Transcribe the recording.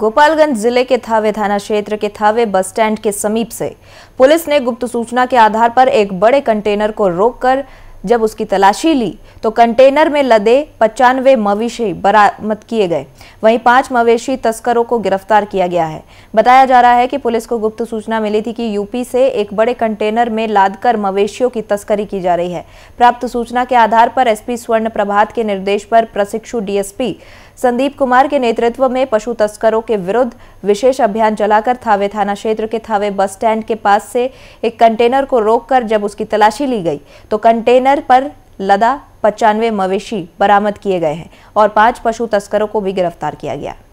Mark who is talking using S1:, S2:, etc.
S1: गोपालगंज जिले के थावे थाना क्षेत्र के थावे बस स्टैंड के समीप से पुलिस ने गुप्त सूचना के आधार पर एक बड़े कंटेनर को रोककर जब उसकी तलाशी ली तो कंटेनर में लदे पचानवे मवेशी बरामद किए गए वहीं पांच मवेशी तस्करों को गिरफ्तार किया गया है बताया जा रहा है कि पुलिस को गुप्त सूचना मिली थी कि यूपी से एक बड़े कंटेनर में लादकर मवेशियों की तस्करी की जा रही है प्राप्त सूचना के आधार पर एसपी स्वर्ण प्रभात के निर्देश पर प्रशिक्षु डीएसपी संदीप कुमार के नेतृत्व में पशु तस्करों के विरुद्ध विशेष अभियान चलाकर थावे थाना क्षेत्र के थावे बस स्टैंड के पास से एक कंटेनर को रोककर जब उसकी तलाशी ली गई तो कंटेनर बर्नर पर लदा पचानवे मवेशी बरामद किए गए हैं और पांच पशु तस्करों को भी गिरफ्तार किया गया